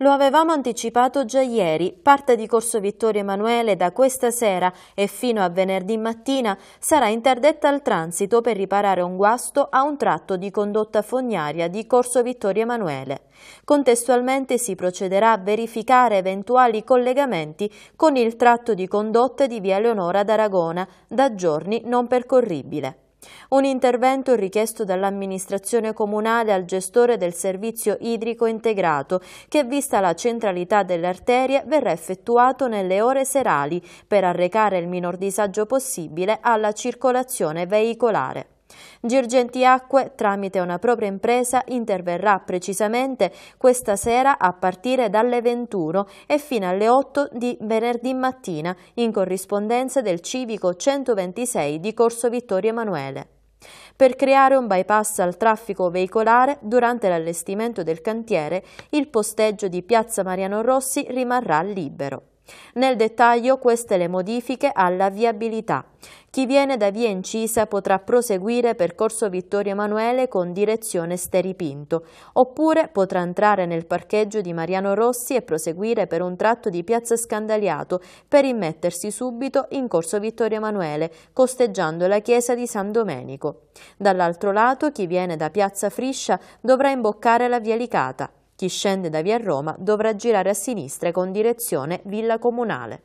Lo avevamo anticipato già ieri, parte di Corso Vittorio Emanuele da questa sera e fino a venerdì mattina sarà interdetta al transito per riparare un guasto a un tratto di condotta fognaria di Corso Vittorio Emanuele. Contestualmente si procederà a verificare eventuali collegamenti con il tratto di condotta di via Leonora d'Aragona, da giorni non percorribile. Un intervento richiesto dall'amministrazione comunale al gestore del servizio idrico integrato che, vista la centralità delle arterie, verrà effettuato nelle ore serali per arrecare il minor disagio possibile alla circolazione veicolare. Girgenti Acque, tramite una propria impresa, interverrà precisamente questa sera a partire dalle 21 e fino alle 8 di venerdì mattina, in corrispondenza del civico 126 di Corso Vittorio Emanuele per creare un bypass al traffico veicolare durante l'allestimento del cantiere, il posteggio di Piazza Mariano Rossi rimarrà libero. Nel dettaglio queste le modifiche alla viabilità. Chi viene da via Incisa potrà proseguire per Corso Vittorio Emanuele con direzione Steripinto, oppure potrà entrare nel parcheggio di Mariano Rossi e proseguire per un tratto di Piazza Scandaliato per immettersi subito in Corso Vittorio Emanuele, costeggiando la chiesa di San Domenico. Dall'altro lato, chi viene da Piazza Friscia dovrà imboccare la via Licata. Chi scende da via Roma dovrà girare a sinistra con direzione Villa Comunale.